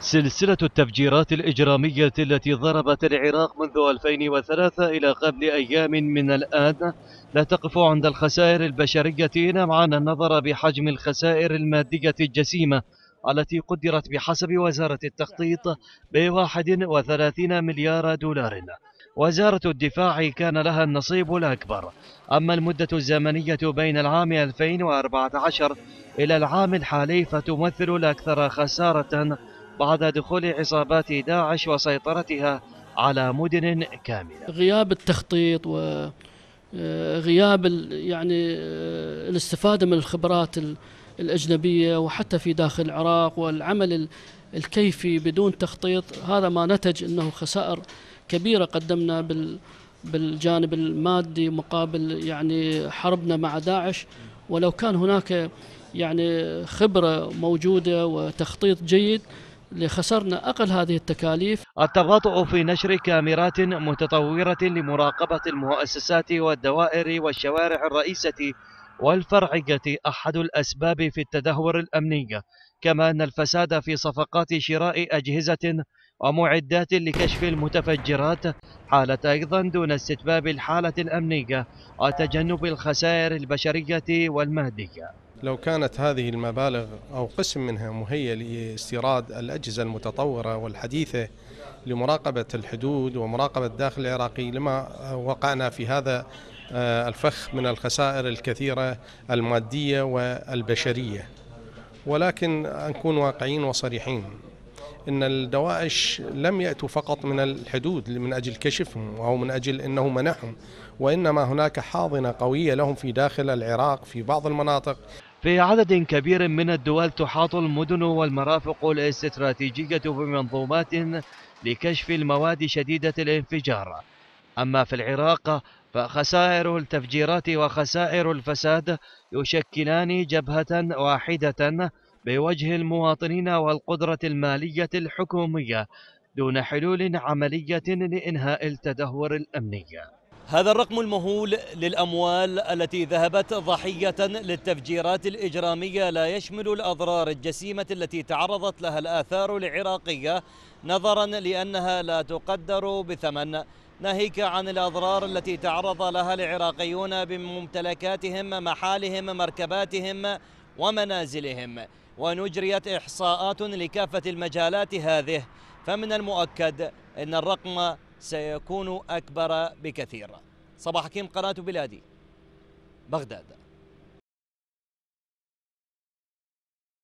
سلسلة التفجيرات الإجرامية التي ضربت العراق منذ 2003 إلى قبل أيام من الآن لا تقف عند الخسائر البشرية نمعا النظر بحجم الخسائر المادية الجسيمة التي قدرت بحسب وزارة التخطيط ب 31 مليار دولار وزارة الدفاع كان لها النصيب الأكبر أما المدة الزمنية بين العام 2014 إلى العام الحالي فتمثل الأكثر خسارة بعد دخول عصابات داعش وسيطرتها على مدن كاملة غياب التخطيط و آه، غياب يعني آه، الاستفادة من الخبرات الأجنبية وحتى في داخل العراق والعمل الكيفي بدون تخطيط هذا ما نتج أنه خسائر كبيرة قدمنا بال بالجانب المادي مقابل يعني حربنا مع داعش ولو كان هناك يعني خبرة موجودة وتخطيط جيد لخسرنا أقل هذه التكاليف التباطؤ في نشر كاميرات متطورة لمراقبة المؤسسات والدوائر والشوارع الرئيسة والفرعية أحد الأسباب في التدهور الأمني كما أن الفساد في صفقات شراء أجهزة ومعدات لكشف المتفجرات حالت أيضا دون استتباب الحالة الأمنية وتجنب الخسائر البشرية والمادية لو كانت هذه المبالغ أو قسم منها مهيئة لاستيراد الأجهزة المتطورة والحديثة لمراقبة الحدود ومراقبة الداخل العراقي لما وقعنا في هذا آه، الفخ من الخسائر الكثيرة المادية والبشرية ولكن نكون واقعين وصريحين ان الدواعش لم ياتوا فقط من الحدود من اجل كشفهم او من اجل انه منعهم وانما هناك حاضنه قويه لهم في داخل العراق في بعض المناطق في عدد كبير من الدول تحاط المدن والمرافق الاستراتيجية بمنظومات لكشف المواد شديدة الانفجار أما في العراق فخسائر التفجيرات وخسائر الفساد يشكلان جبهة واحدة بوجه المواطنين والقدرة المالية الحكومية دون حلول عملية لإنهاء التدهور الأمني هذا الرقم المهول للأموال التي ذهبت ضحية للتفجيرات الإجرامية لا يشمل الأضرار الجسيمة التي تعرضت لها الآثار العراقية نظرا لأنها لا تقدر بثمن ناهيك عن الأضرار التي تعرض لها العراقيون بممتلكاتهم محالهم مركباتهم ومنازلهم وأن أجريت إحصاءات لكافة المجالات هذه فمن المؤكد أن الرقم سيكون أكبر بكثير صباح حكيم قناة بلادي بغداد